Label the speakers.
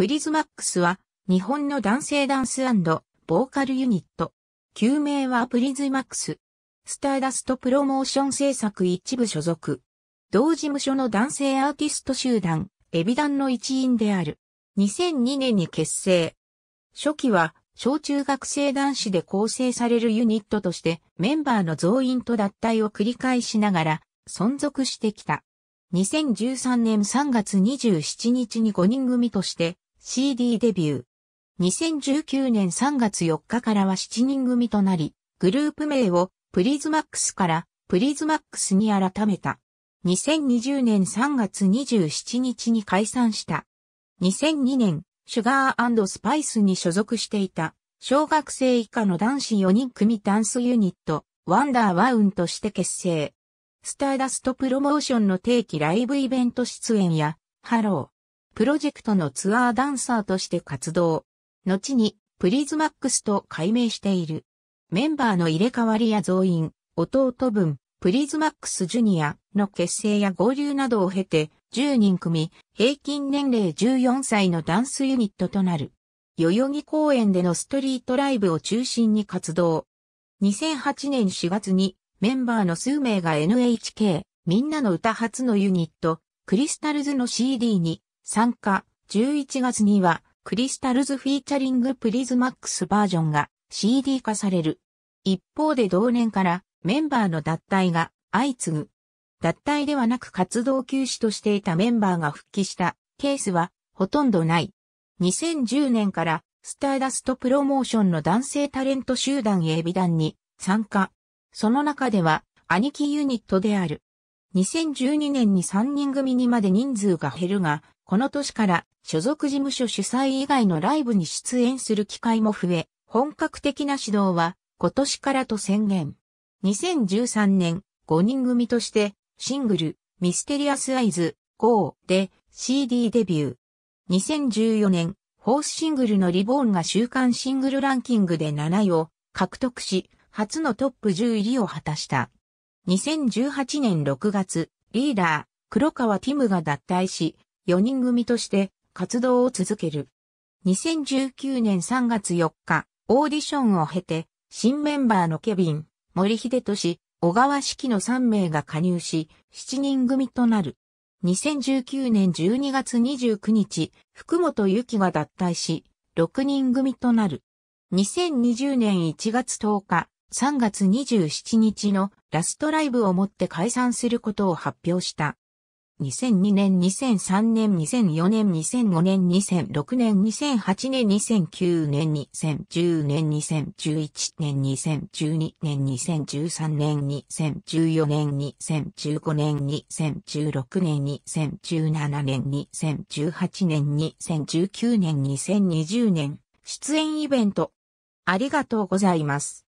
Speaker 1: プリズマックスは日本の男性ダンスボーカルユニット。旧名はプリズマックス。スターダストプロモーション制作一部所属。同事務所の男性アーティスト集団、エビダンの一員である。2002年に結成。初期は小中学生男子で構成されるユニットとしてメンバーの増員と脱退を繰り返しながら存続してきた。2013年3月27日に5人組として CD デビュー。2019年3月4日からは7人組となり、グループ名をプリズマックスからプリズマックスに改めた。2020年3月27日に解散した。2002年、シュガースパイスに所属していた、小学生以下の男子4人組ダンスユニット、ワンダーワウンとして結成。スターダストプロモーションの定期ライブイベント出演や、ハロー。プロジェクトのツアーダンサーとして活動。後に、プリズマックスと改名している。メンバーの入れ替わりや増員、弟分、プリズマックスジュニアの結成や合流などを経て、10人組、平均年齢14歳のダンスユニットとなる。代々木公園でのストリートライブを中心に活動。2008年4月にメンバーの数名が NHK みんなの歌初のユニットクリスタルズの CD に参加、11月には、クリスタルズフィーチャリングプリズマックスバージョンが CD 化される。一方で同年からメンバーの脱退が相次ぐ。脱退ではなく活動休止としていたメンバーが復帰したケースはほとんどない。2010年からスターダストプロモーションの男性タレント集団エビダンに参加。その中では兄貴ユニットである。2012年に3人組にまで人数が減るが、この年から所属事務所主催以外のライブに出演する機会も増え、本格的な指導は今年からと宣言。2013年、5人組としてシングル、ミステリアスアイズ、GO で CD デビュー。2014年、フォースシングルのリボーンが週間シングルランキングで7位を獲得し、初のトップ10入りを果たした。2018年6月、リーダー、黒川ティムが脱退し、4人組として活動を続ける。2019年3月4日、オーディションを経て、新メンバーのケビン、森秀俊、小川式の3名が加入し、7人組となる。2019年12月29日、福本幸きが脱退し、6人組となる。2020年1月10日、3月27日のラストライブをもって解散することを発表した。2002年、2003年、2004年、2005年、2006年、2008年、2009年、2010年、2011年、2012年、2013年、2014年、2015年、2016年、2017年、2018年、2019年、2020年、出演イベント。ありがとうございます。